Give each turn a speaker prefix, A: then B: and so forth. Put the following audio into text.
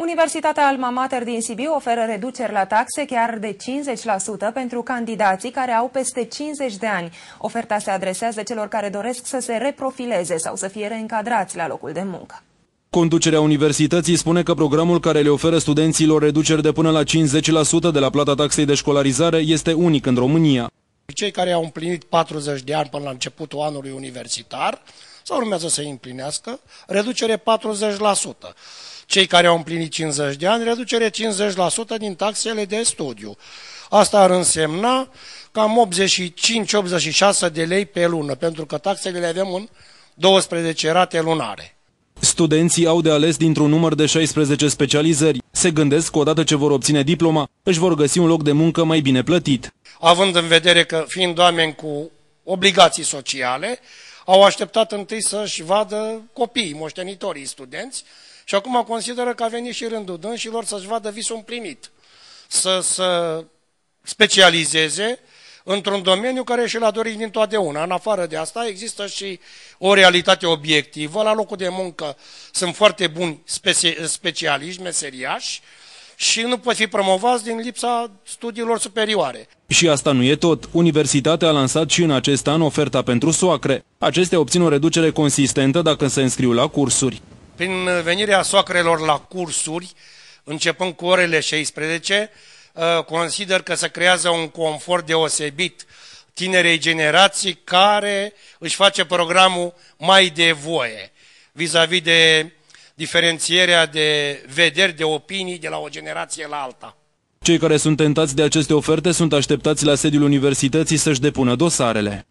A: Universitatea Alma Mater din Sibiu oferă reduceri la taxe chiar de 50% pentru candidații care au peste 50 de ani. Oferta se adresează celor care doresc să se reprofileze sau să fie reîncadrați la locul de muncă.
B: Conducerea universității spune că programul care le oferă studenților reduceri de până la 50% de la plata taxei de școlarizare este unic în România.
C: Cei care au împlinit 40 de ani până la începutul anului universitar sau urmează să îi împlinească, reducere 40% cei care au împlinit 50 de ani, reducere 50% din taxele de studiu. Asta ar însemna cam 85-86 de lei pe lună, pentru că taxele le avem în 12 rate lunare.
B: Studenții au de ales dintr-un număr de 16 specializări. Se gândesc că odată ce vor obține diploma, își vor găsi un loc de muncă mai bine plătit.
C: Având în vedere că, fiind oameni cu obligații sociale, au așteptat întâi să-și vadă copiii, moștenitorii studenți, și acum consideră că a venit și rândul dânșilor să-și vadă visul împlinit, să, să specializeze într-un domeniu care și l-a dorit din totdeauna. În afară de asta există și o realitate obiectivă. La locul de muncă sunt foarte buni specialiști, meseriași, și nu pot fi promovați din lipsa studiilor superioare.
B: Și asta nu e tot. Universitatea a lansat și în acest an oferta pentru soacre. Acestea obțin o reducere consistentă dacă se înscriu la cursuri
C: prin venirea soacrelor la cursuri, începând cu orele 16, ă, consider că se creează un confort deosebit tinerei generații care își face programul mai de voie vis-a-vis de diferențierea de vederi, de opinii de la o generație la alta.
B: Cei care sunt tentați de aceste oferte sunt așteptați la sediul universității să-și depună dosarele.